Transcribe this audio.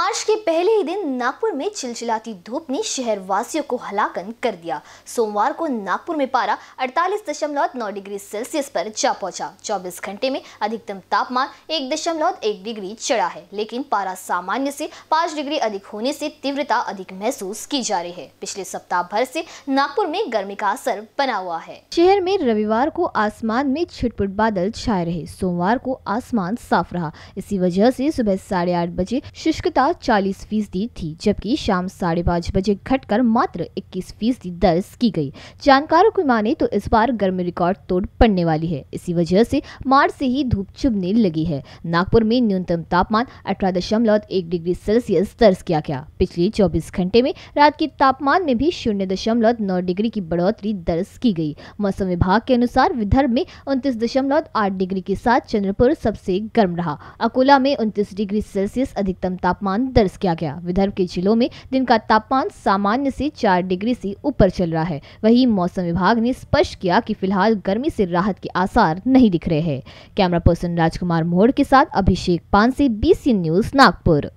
मार्च के पहले ही दिन नागपुर में चिलचिलाती धूप ने शहरवासियों को हलाकन कर दिया सोमवार को नागपुर में पारा 48.9 डिग्री सेल्सियस पर जा पहुंचा 24 घंटे में अधिकतम तापमान 1.1 डिग्री चढ़ा है लेकिन पारा सामान्य से 5 डिग्री अधिक होने से तीव्रता अधिक महसूस की जा रही है पिछले सप्ताह भर से नागपुर में गर्मी का असर बना हुआ है शहर में रविवार को आसमान में छिटपुट बादल छाए रहे सोमवार को आसमान साफ रहा इसी वजह से सुबह साढ़े बजे शुष्कता 40 फीसदी थी जबकि शाम साढ़े पाँच बजे घटकर मात्र 21 फीसदी दर्ज की गई जानकारों की माने तो इस बार गर्मी रिकॉर्ड तोड़ पड़ने वाली है इसी वजह से मार्च से ही धूप चुभने लगी है नागपुर में न्यूनतम तापमान अठारह डिग्री सेल्सियस दर्ज किया गया पिछले चौबीस घंटे में रात के तापमान में भी शून्य दशमलव नौ डिग्री की बढ़ोतरी दर्ज की गयी मौसम विभाग के अनुसार विदर्भ में उनतीस दशमलव आठ डिग्री के साथ चंद्रपुर सबसे गर्म रहा अकोला में उनतीस डिग्री सेल्सियस अधिकतम तापमान तापमान दर्ज किया गया विदर्भ के जिलों में दिन का तापमान सामान्य से चार डिग्री से ऊपर चल रहा है वहीं मौसम विभाग ने स्पष्ट किया कि फिलहाल गर्मी से राहत के आसार नहीं दिख रहे हैं कैमरा पर्सन राजकुमार मोड़ के साथ अभिषेक पान से बीसी न्यूज नागपुर